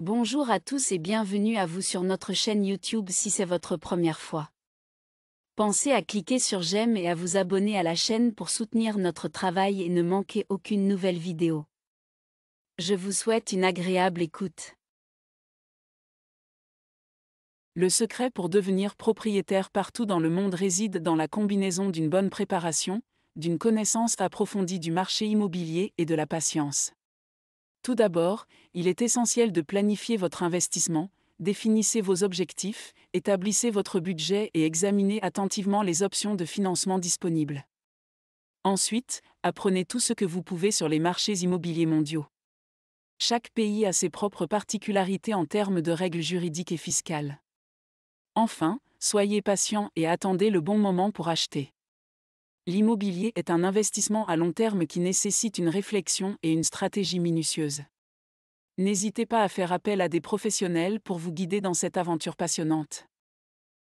Bonjour à tous et bienvenue à vous sur notre chaîne YouTube si c'est votre première fois. Pensez à cliquer sur j'aime et à vous abonner à la chaîne pour soutenir notre travail et ne manquer aucune nouvelle vidéo. Je vous souhaite une agréable écoute. Le secret pour devenir propriétaire partout dans le monde réside dans la combinaison d'une bonne préparation, d'une connaissance approfondie du marché immobilier et de la patience. Tout d'abord, il est essentiel de planifier votre investissement, définissez vos objectifs, établissez votre budget et examinez attentivement les options de financement disponibles. Ensuite, apprenez tout ce que vous pouvez sur les marchés immobiliers mondiaux. Chaque pays a ses propres particularités en termes de règles juridiques et fiscales. Enfin, soyez patient et attendez le bon moment pour acheter. L'immobilier est un investissement à long terme qui nécessite une réflexion et une stratégie minutieuse. N'hésitez pas à faire appel à des professionnels pour vous guider dans cette aventure passionnante.